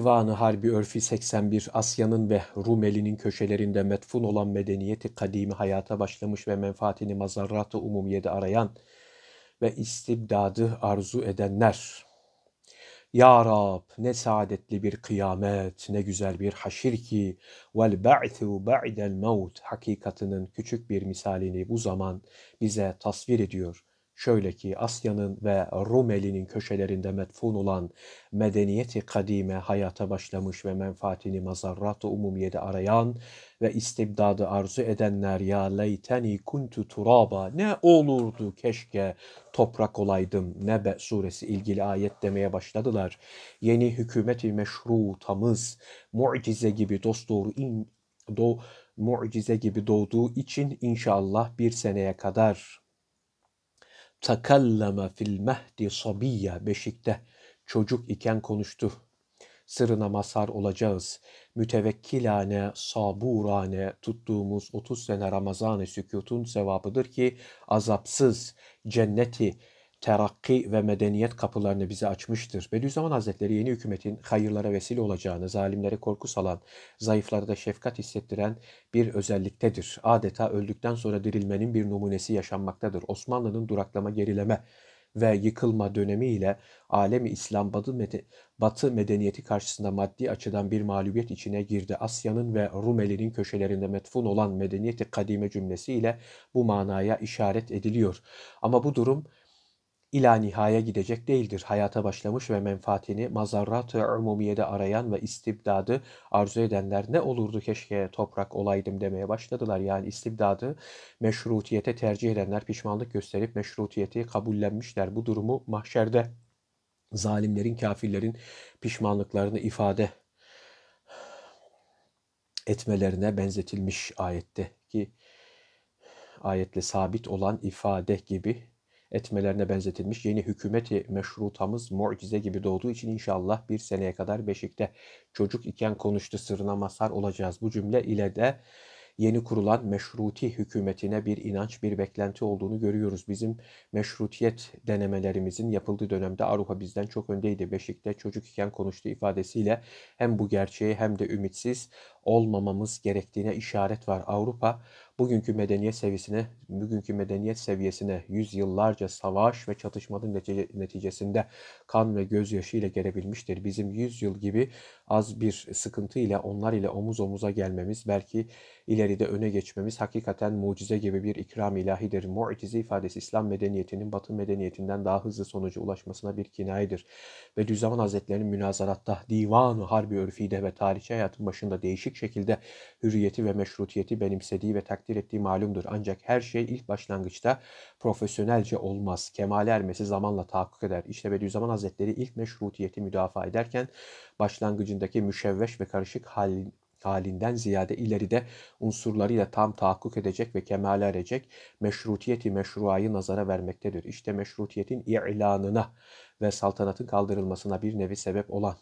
Divanı Harbi Örfi 81 Asya'nın ve Rumeli'nin köşelerinde metfun olan medeniyeti kadimi hayata başlamış ve menfaatini mazarrat-ı umumiyede arayan ve istibdadı arzu edenler. Ya Rab ne saadetli bir kıyamet, ne güzel bir haşir ki vel ba'thu ba'del maut hakikatının küçük bir misalini bu zaman bize tasvir ediyor.'' Şöyle ki Asya'nın ve Rumeli'nin köşelerinde metfun olan medeniyeti kadime hayata başlamış ve menfaatini mazarrat-ı umumiyede arayan ve istibdadı arzu edenler ya leyteni kuntu turaba ne olurdu keşke toprak olaydım Nebe suresi ilgili ayet demeye başladılar. Yeni hükümeti meşrutamız mucize gibi dosdoğru in, do, mucize gibi doğduğu için inşallah bir seneye kadar takallama fil mehdi sabiyya beşikte çocuk iken konuştu. Sırına masar olacağız. Mütevekkilane, saburane tuttuğumuz 30 sene Ramazan-ı sükutun sevabıdır ki azapsız cenneti terakki ve medeniyet kapılarını bize açmıştır. Bediüzzaman Hazretleri yeni hükümetin hayırlara vesile olacağını, zalimlere korku salan, zayıflara da şefkat hissettiren bir özelliktedir. Adeta öldükten sonra dirilmenin bir numunesi yaşanmaktadır. Osmanlı'nın duraklama, gerileme ve yıkılma dönemiyle alemi İslam batı, batı medeniyeti karşısında maddi açıdan bir mağlubiyet içine girdi. Asya'nın ve Rumeli'nin köşelerinde metfun olan medeniyeti kadime cümlesiyle bu manaya işaret ediliyor. Ama bu durum ila nihaya gidecek değildir. Hayata başlamış ve menfaatini mazarrat-ı umumiyede arayan ve istibdadı arzu edenler ne olurdu keşke toprak olaydım demeye başladılar. Yani istibdadı meşrutiyete tercih edenler pişmanlık gösterip meşrutiyeti kabullenmişler. Bu durumu mahşerde zalimlerin, kafirlerin pişmanlıklarını ifade etmelerine benzetilmiş ayette ki ayetle sabit olan ifade gibi etmelerine benzetilmiş yeni hükümeti e, meşrutamız mucize gibi doğduğu için inşallah bir seneye kadar Beşik'te çocuk iken konuştu sırına masar olacağız. Bu cümle ile de yeni kurulan meşruti hükümetine bir inanç, bir beklenti olduğunu görüyoruz. Bizim meşrutiyet denemelerimizin yapıldığı dönemde Avrupa bizden çok öndeydi. Beşik'te çocuk iken konuştuğu ifadesiyle hem bu gerçeği hem de ümitsiz olmamamız gerektiğine işaret var. Avrupa bugünkü medeniyet seviyesine, bugünkü medeniyet seviyesine yüzyıllarca savaş ve çatışmanın netice, neticesinde kan ve gözyaşı ile gelebilmiştir. Bizim yüzyıl gibi az bir sıkıntı ile onlar ile omuz omuza gelmemiz, belki ileride öne geçmemiz hakikaten mucize gibi bir ikram ilahidir. Mucize ifadesi İslam medeniyetinin Batı medeniyetinden daha hızlı sonucu ulaşmasına bir kinayedir. Ve Bediüzzaman Hazretleri'nin münazaratta divan Harbi Örfi'de ve tarihçi hayatın başında değişik şekilde hürriyeti ve meşrutiyeti benimsediği ve tak takdir ettiği malumdur. Ancak her şey ilk başlangıçta profesyonelce olmaz. Kemal ermesi zamanla tahakkuk eder. İşte Bediüzzaman Hazretleri ilk meşrutiyeti müdafaa ederken başlangıcındaki müşevveş ve karışık halin, halinden ziyade ileride unsurlarıyla tam tahakkuk edecek ve kemale erecek meşrutiyeti meşruayı nazara vermektedir. İşte meşrutiyetin ilanına ve saltanatın kaldırılmasına bir nevi sebep olan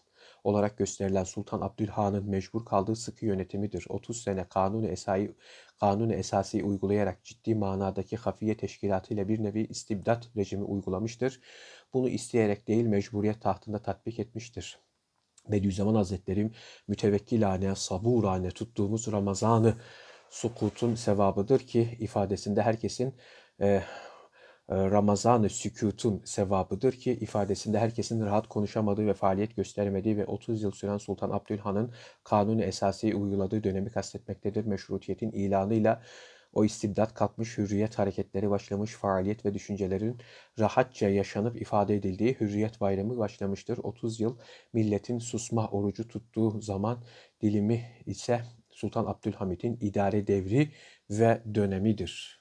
olarak gösterilen Sultan Abdülhan'ın mecbur kaldığı sıkı yönetimidir. 30 sene kanunu esai kanunu esası uygulayarak ciddi manadaki hafiye teşkilatıyla bir nevi istibdat rejimi uygulamıştır. Bunu isteyerek değil mecburiyet tahtında tatbik etmiştir. Bediüzzaman Hazretleri mütevekkilane, saburane tuttuğumuz Ramazan'ı sukutun sevabıdır ki ifadesinde herkesin e, e, Ramazan-ı sükutun sevabıdır ki ifadesinde herkesin rahat konuşamadığı ve faaliyet göstermediği ve 30 yıl süren Sultan Abdülhan'ın kanun-i esasiyi uyguladığı dönemi kastetmektedir. Meşrutiyetin ilanıyla o istibdat katmış hürriyet hareketleri başlamış faaliyet ve düşüncelerin rahatça yaşanıp ifade edildiği hürriyet bayramı başlamıştır. 30 yıl milletin susma orucu tuttuğu zaman dilimi ise Sultan Abdülhamit'in idare devri ve dönemidir.